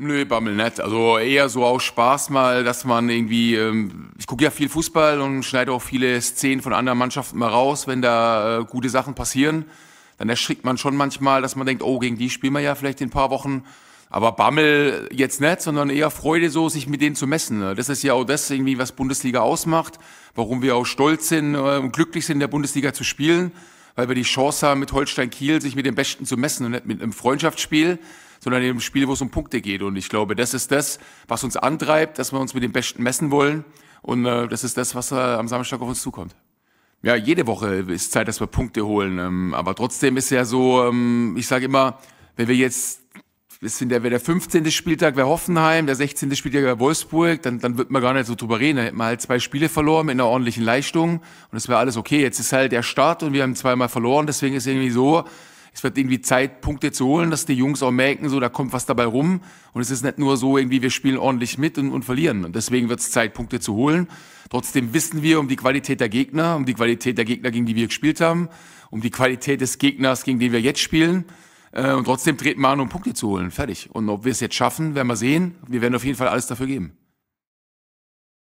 Nö, Bammel nicht. Also eher so aus Spaß mal, dass man irgendwie, ähm, ich gucke ja viel Fußball und schneide auch viele Szenen von anderen Mannschaften mal raus, wenn da äh, gute Sachen passieren. Dann erschrickt man schon manchmal, dass man denkt, oh, gegen die spielen wir ja vielleicht in ein paar Wochen. Aber Bammel jetzt nicht, sondern eher Freude so, sich mit denen zu messen. Ne? Das ist ja auch das irgendwie, was Bundesliga ausmacht, warum wir auch stolz sind äh, und glücklich sind, in der Bundesliga zu spielen, weil wir die Chance haben, mit Holstein Kiel sich mit den Besten zu messen und nicht mit einem Freundschaftsspiel sondern in einem Spiel, wo es um Punkte geht. Und ich glaube, das ist das, was uns antreibt, dass wir uns mit den Besten messen wollen. Und äh, das ist das, was äh, am Samstag auf uns zukommt. Ja, jede Woche ist Zeit, dass wir Punkte holen. Ähm, aber trotzdem ist ja so, ähm, ich sage immer, wenn wir jetzt, es sind ja der 15. Spieltag wäre Hoffenheim, der 16. Spieltag wäre Wolfsburg, dann, dann wird man gar nicht so drüber reden. Dann hätten wir halt zwei Spiele verloren mit einer ordentlichen Leistung und es wäre alles okay. Jetzt ist halt der Start und wir haben zweimal verloren, deswegen ist es irgendwie so, es wird irgendwie Zeit, Punkte zu holen, dass die Jungs auch merken, so da kommt was dabei rum. Und es ist nicht nur so, irgendwie, wir spielen ordentlich mit und, und verlieren. Und deswegen wird es Zeit, Punkte zu holen. Trotzdem wissen wir um die Qualität der Gegner, um die Qualität der Gegner, gegen die wir gespielt haben, um die Qualität des Gegners, gegen den wir jetzt spielen. Äh, und trotzdem treten wir an, um Punkte zu holen. Fertig. Und ob wir es jetzt schaffen, werden wir sehen. Wir werden auf jeden Fall alles dafür geben.